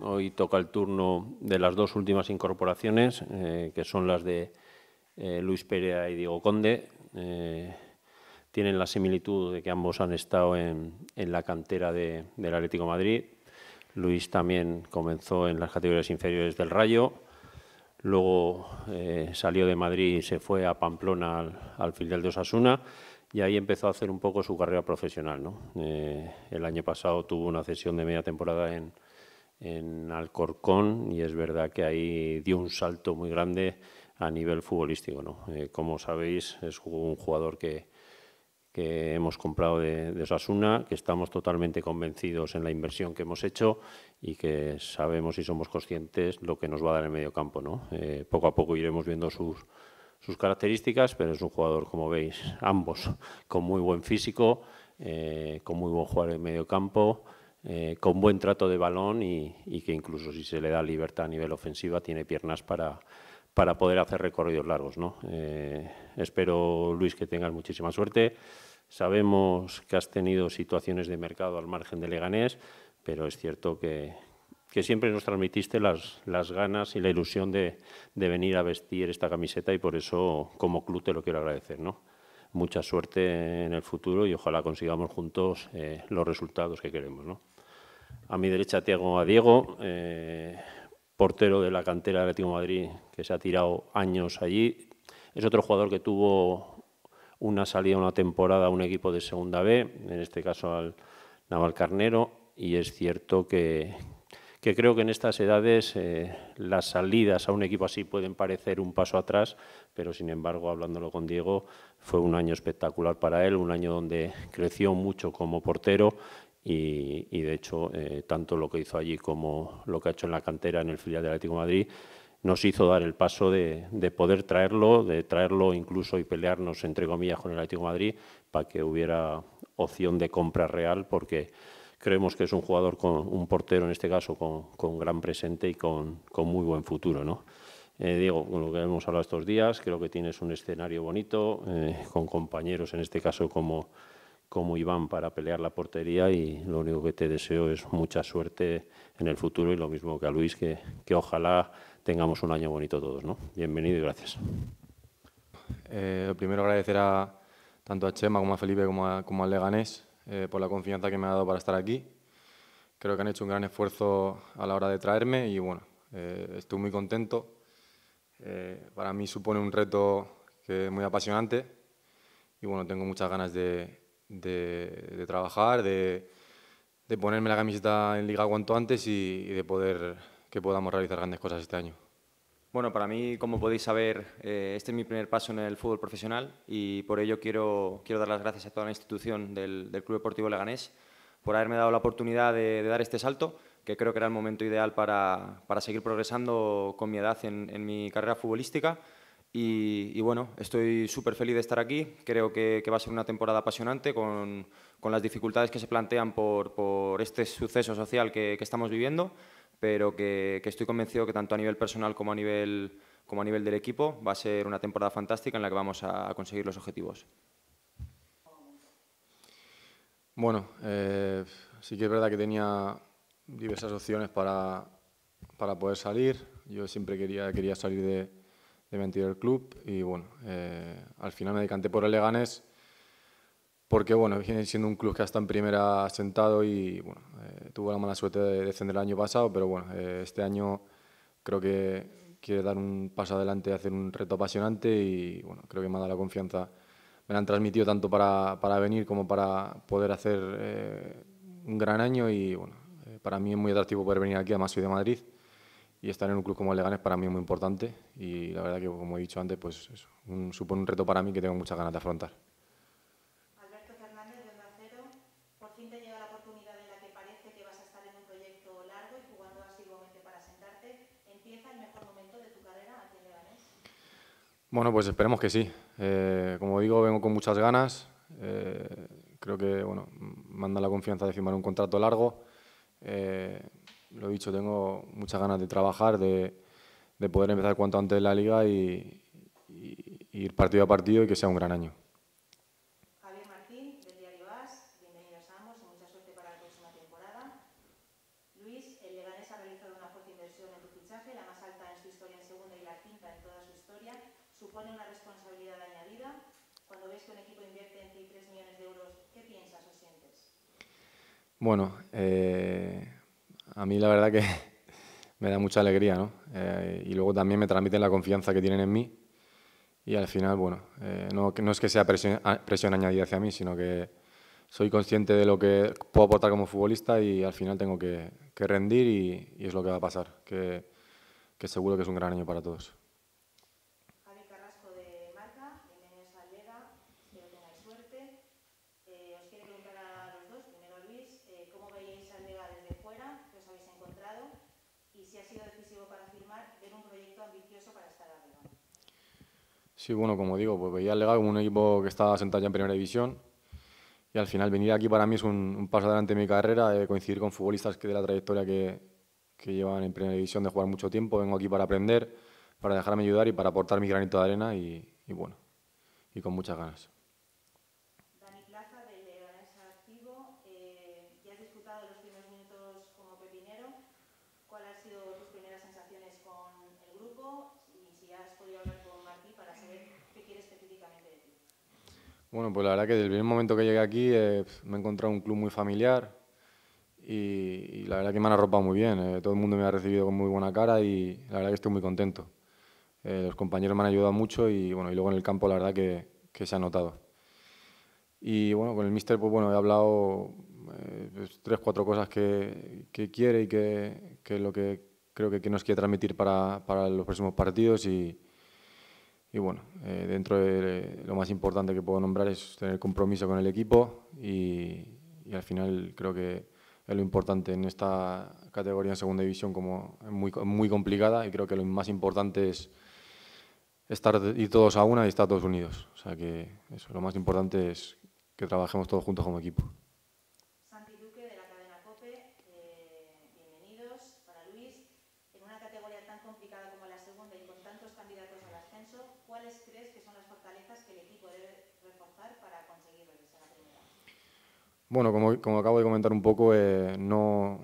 Hoy toca el turno de las dos últimas incorporaciones, eh, que son las de eh, Luis Perea y Diego Conde. Eh, tienen la similitud de que ambos han estado en, la cantera del Atlético Madrid. Luis también comenzó en las categorías inferiores del Rayo. Luego salió de Madrid y se fue a Pamplona al, al filial de Osasuna y ahí empezó a hacer un poco su carrera profesional. el año pasado tuvo una cesión de media temporada en, en Alcorcón y es verdad que ahí dio un salto muy grande a nivel futbolístico. ¿no? Eh, como sabéis, es un jugador que, que hemos comprado de, de, Sasuna, que estamos totalmente convencidos en la inversión que hemos hecho y que sabemos y somos conscientes lo que nos va a dar el medio campo. ¿no? Eh, poco a poco iremos viendo sus, sus características, pero es un jugador, como veis, ambos, con muy buen físico, eh, con muy buen jugador en medio campo. Eh, con buen trato de balón y, que incluso si se le da libertad a nivel ofensiva tiene piernas para, para poder hacer recorridos largos. Eh, espero, Luis, que tengas muchísima suerte. Sabemos que has tenido situaciones de mercado al margen de Leganés, pero es cierto que, que siempre nos transmitiste las, las, ganas y la ilusión de, de venir a vestir esta camiseta y por eso como club te lo quiero agradecer. ¿no? mucha suerte en el futuro y ojalá consigamos juntos eh, los resultados que queremos. A mi derecha tengo a Diego, eh, portero de la cantera del Atlético de Madrid, que se ha tirado años allí. Es otro jugador que tuvo una salida, una temporada a un equipo de segunda B, en este caso al Naval Carnero, y es cierto que, que creo que en estas edades eh, las salidas a un equipo así pueden parecer un paso atrás, pero sin embargo, hablándolo con Diego, fue un año espectacular para él, un año donde creció mucho como portero y, de hecho, eh, tanto lo que hizo allí como lo que ha hecho en la cantera en el filial del Atlético de Madrid, nos hizo dar el paso de, poder traerlo, de traerlo incluso y pelearnos, entre comillas, con el Atlético de Madrid para que hubiera opción de compra real, porque creemos que es un jugador con un portero en este caso con, gran presente y con, muy buen futuro. ¿no? Eh, Diego, con lo que hemos hablado estos días, creo que tienes un escenario bonito, eh, con compañeros en este caso como, como Iván para pelear la portería y lo único que te deseo es mucha suerte en el futuro y lo mismo que a Luis, que, ojalá tengamos un año bonito todos. ¿no? Bienvenido y gracias. Eh, primero agradecer tanto a Chema como a Felipe como, a, como al Leganés eh, por la confianza que me ha dado para estar aquí. Creo que han hecho un gran esfuerzo a la hora de traerme y bueno, eh, estoy muy contento. Eh, para mí supone un reto muy apasionante y bueno, tengo muchas ganas de, trabajar, de, ponerme la camiseta en liga cuanto antes y de poder que podamos realizar grandes cosas este año. Bueno, para mí, como podéis saber, eh, este es mi primer paso en el fútbol profesional y por ello quiero, quiero dar las gracias a toda la institución del, Club Deportivo Leganés por haberme dado la oportunidad de, dar este salto, que creo que era el momento ideal para, para seguir progresando con mi edad en, mi carrera futbolística. Y, bueno, estoy súper feliz de estar aquí. Creo que, va a ser una temporada apasionante con, con las dificultades que se plantean por, por este suceso social que, que, estamos viviendo pero que, estoy convencido que tanto a nivel personal como a nivel, como a nivel del equipo va a ser una temporada fantástica en la que vamos a conseguir los objetivos. Bueno, eh, sí que es verdad que tenía diversas opciones para, poder salir. Yo siempre quería, quería salir de, de mentir el club y bueno, eh, al final me decanté por el Leganés porque bueno, viene siendo un club que hasta en primera sentado y bueno, eh, tuvo la mala suerte de descender el año pasado, pero bueno, eh, este año creo que quiere dar un paso adelante, hacer un reto apasionante y bueno, creo que me ha dado la confianza, me la han transmitido tanto para, para venir como para poder hacer eh, un gran año y bueno, para mí es muy atractivo poder venir aquí, además soy de Madrid y estar en un club como el Leganes para mí es muy importante y la verdad que como he dicho antes, pues supone un reto para mí que tengo muchas ganas de afrontar. empieza el mejor momento de tu carrera Bueno, pues esperemos que sí. Eh, como digo, vengo con muchas ganas. Eh, creo que bueno, manda la confianza de firmar un contrato largo. Eh, lo he dicho, tengo muchas ganas de trabajar, de, poder empezar cuanto antes la liga y ir partido a partido y que sea un gran año. Luis, el Leganés ha realizado una fuerte inversión en tu fichaje, la más alta en su historia en segunda y la quinta en toda su historia. Supone una responsabilidad añadida. Cuando ves que un equipo invierte en millones de euros, ¿qué piensas o sientes? Bueno, eh, a mí la verdad que me da mucha alegría, ¿no? Eh, y luego también me transmiten la confianza que tienen en mí. Y al final, bueno, eh, no, es que sea presión añadida hacia mí, sino que soy consciente de lo que puedo aportar como futbolista y al final tengo que, rendir y, es lo que va a pasar, que, seguro que es un gran año para todos. Javi Carrasco de Marca, bienvenidos a Lega, espero tengáis suerte. Eh, os quiero preguntar a los dos, primero Luis, eh, ¿cómo veis a Lega desde fuera? ¿Qué os habéis encontrado? Y si ha sido decisivo para firmar, ver un proyecto ambicioso para estar arriba. Sí, bueno, como digo, pues veía a Lega como un equipo que estaba sentado ya en primera división, y al final venir aquí para mí es un, paso adelante en mi carrera, de coincidir con futbolistas que de la trayectoria que, que llevan en primera división de jugar mucho tiempo, vengo aquí para aprender, para dejarme ayudar y para aportar mi granito de arena y, bueno, y con muchas ganas. ¿cuáles han sido tus primeras sensaciones con el grupo y si has podido hablar con para saber qué quieres bueno, pues la verdad que desde el primer momento que llegué aquí eh, me he encontrado un club muy familiar y, la verdad que me han arropado muy bien. Eh. todo el mundo me ha recibido con muy buena cara y la verdad que estoy muy contento. Eh, los compañeros me han ayudado mucho y, bueno, y luego en el campo la verdad que, se ha notado. Y bueno, con el míster pues bueno, he hablado tres, cuatro cosas que, quiere y que, lo que creo que, nos quiere transmitir para, para los próximos partidos y, y bueno, eh, dentro de lo más importante que puedo nombrar es tener compromiso con el equipo y, al final creo que es lo importante en esta categoría en segunda división como muy, muy complicada y creo que lo más importante es estar ir todos a una y estar todos unidos. O sea que eso, lo más importante es que trabajemos todos juntos como equipo. ¿cuáles crees que son las fortalezas que el equipo debe reforzar para conseguir regresar a primera? Bueno, como, acabo de comentar un poco, eh, no,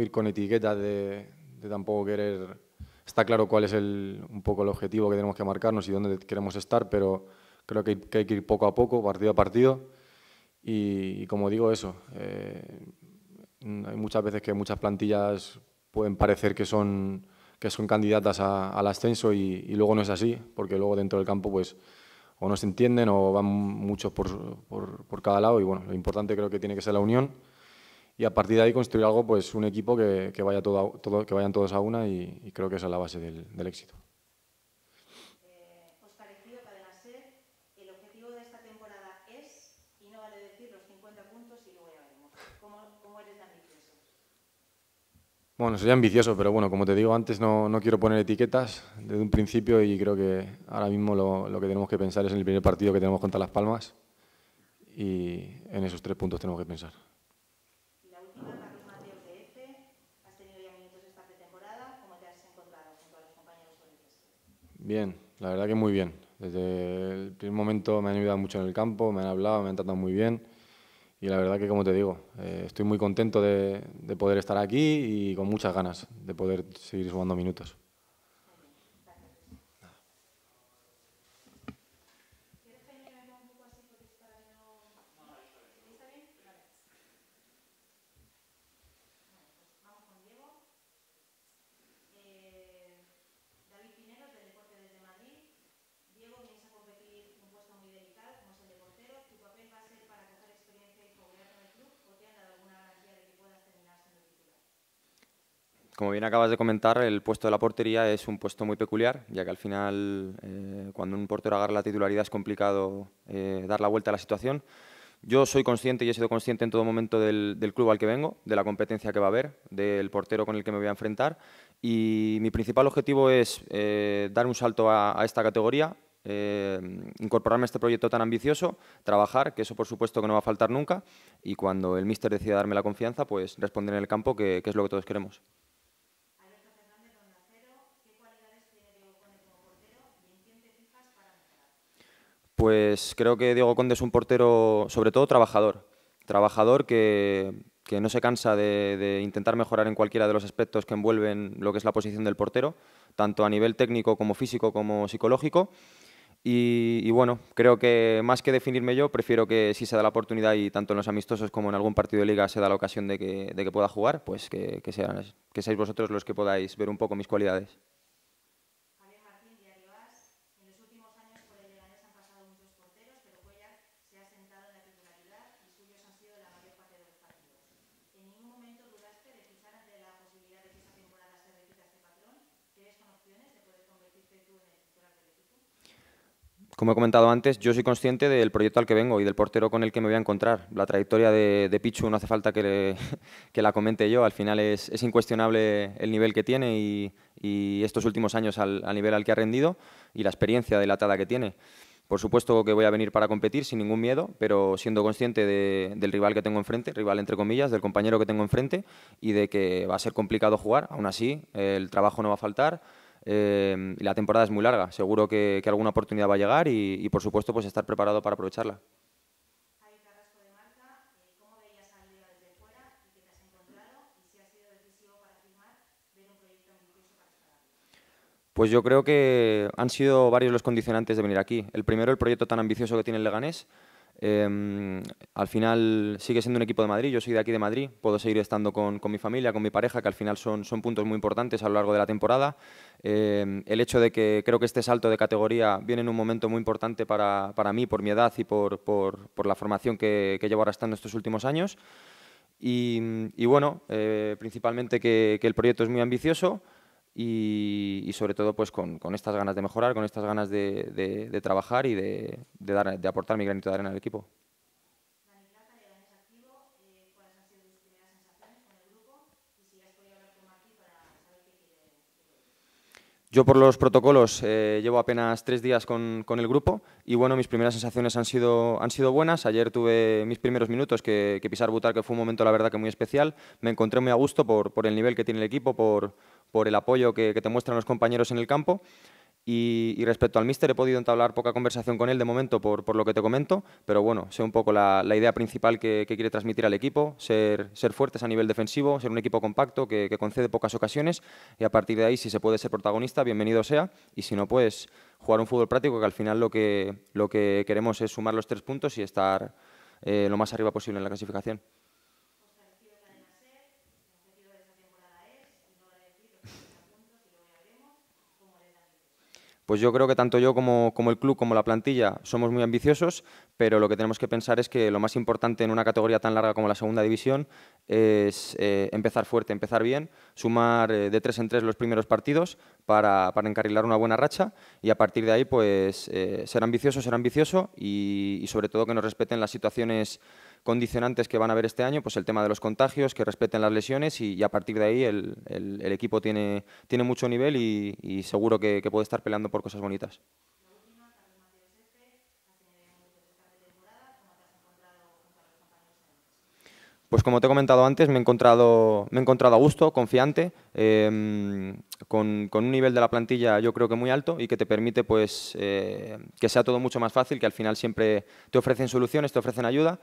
ir con etiquetas de, tampoco querer... Está claro cuál es el, un poco el objetivo que tenemos que marcarnos y dónde queremos estar, pero creo que, hay que ir poco a poco, partido a partido. Y, como digo, eso. Eh, hay muchas veces que muchas plantillas pueden parecer que son que son candidatas al ascenso y, luego no es así, porque luego dentro del campo pues o no se entienden o van muchos por, cada lado y bueno, lo importante creo que tiene que ser la unión y a partir de ahí construir algo, pues un equipo que, vaya todo, todo, que vayan todos a una y, creo que esa es la base del, del éxito. ¿Cómo, cómo eres bueno, sería ambicioso, pero bueno, como te digo antes, no, no quiero poner etiquetas desde un principio y creo que ahora mismo lo, lo, que tenemos que pensar es en el primer partido que tenemos contra Las Palmas y en esos tres puntos tenemos que pensar. Bien, la verdad que muy bien. Desde el primer momento me han ayudado mucho en el campo, me han hablado, me han tratado muy bien y la verdad que, como te digo, eh, estoy muy contento de, de poder estar aquí y con muchas ganas de poder seguir sumando minutos. Como bien acabas de comentar, el puesto de la portería es un puesto muy peculiar, ya que al final, eh, cuando un portero agarra la titularidad, es complicado eh, dar la vuelta a la situación. Yo soy consciente y he sido consciente en todo momento del, club al que vengo, de la competencia que va a haber, del portero con el que me voy a enfrentar. Y mi principal objetivo es eh, dar un salto a, esta categoría, incorporarme a este proyecto tan ambicioso, trabajar, que eso por supuesto que no va a faltar nunca, y cuando el míster decida darme la confianza, pues responder en el campo, que es lo que todos queremos. Pues creo que Diego Conde es un portero, sobre todo trabajador. Trabajador que, no se cansa de, intentar mejorar en cualquiera de los aspectos que envuelven lo que es la posición del portero, tanto a nivel técnico como físico como psicológico. Y, bueno, creo que más que definirme yo, prefiero que si se da la oportunidad y tanto en los amistosos como en algún partido de liga se da la ocasión de que, pueda jugar, pues sean, que seáis vosotros los que podáis ver un poco mis cualidades. Como he comentado antes, yo soy consciente del proyecto al que vengo y del portero con el que me voy a encontrar. La trayectoria de, Pichu no hace falta que, que, la comente yo, al final es, es incuestionable el nivel que tiene y, y estos últimos años al, nivel al que ha rendido y la experiencia dilatada que tiene. Por supuesto que voy a venir para competir sin ningún miedo, pero siendo consciente del rival que tengo enfrente, rival entre comillas, del compañero que tengo enfrente y de que va a ser complicado jugar. Aún así, el trabajo no va a faltar eh, la temporada es muy larga, seguro que, alguna oportunidad va a llegar y, por supuesto pues estar preparado para aprovecharla. Pues yo creo que han sido varios los condicionantes de venir aquí. El primero, el proyecto tan ambicioso que tiene el Leganés, Em, al final sigue siendo un equipo de Madrid, yo soy de aquí de Madrid, puedo seguir estando con, mi familia, con mi pareja, que al final son, son puntos muy importantes a lo largo de la temporada. Em, el hecho de que creo que este salto de categoría viene en un momento muy importante para, mí, por mi edad y por, la formación que, que llevo arrastrando estos últimos años. Y, bueno, eh, principalmente que el proyecto es muy ambicioso y, sobre todo pues con, con, estas ganas de mejorar, con estas ganas de, trabajar y de, de, dar, de aportar mi granito de arena al equipo. Yo por los protocolos eh, llevo apenas tres días con, el grupo y bueno, mis primeras sensaciones han sido, han sido buenas. Ayer tuve mis primeros minutos que, pisar Butar, que fue un momento la verdad que muy especial. Me encontré muy a gusto por, el nivel que tiene el equipo, por, el apoyo que te muestran los compañeros en el campo. Y, respecto al mister he podido entablar poca conversación con él de momento por, lo que te comento, pero bueno, sé un poco la, idea principal que, quiere transmitir al equipo, ser, ser fuertes a nivel defensivo, ser un equipo compacto que, concede pocas ocasiones y a partir de ahí, si se puede ser protagonista, bienvenido sea, y si no, pues jugar un fútbol práctico que al final lo que, queremos es sumar los tres puntos y estar eh, lo más arriba posible en la clasificación. pues yo creo que tanto yo como, el club, como la plantilla, somos muy ambiciosos, pero lo que tenemos que pensar es que lo más importante en una categoría tan larga como la segunda división es eh, empezar fuerte, empezar bien, sumar eh, de tres en tres los primeros partidos para, encarrilar una buena racha y a partir de ahí pues eh, ser ambicioso, ser ambicioso y sobre todo que nos respeten las situaciones condicionantes que van a haber este año, pues el tema de los contagios, que respeten las lesiones y, a partir de ahí el, equipo tiene, tiene mucho nivel y, seguro que, puede estar peleando por cosas bonitas. Pues como te he comentado antes, me he encontrado, me he encontrado a gusto, confiante, em, con, un nivel de la plantilla yo creo que muy alto y que te permite pues, eh, que sea todo mucho más fácil, que al final siempre te ofrecen soluciones, te ofrecen ayuda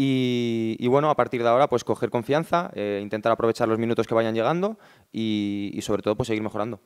y, bueno, a partir de ahora, pues coger confianza, eh, intentar aprovechar los minutos que vayan llegando y, y sobre todo, pues seguir mejorando.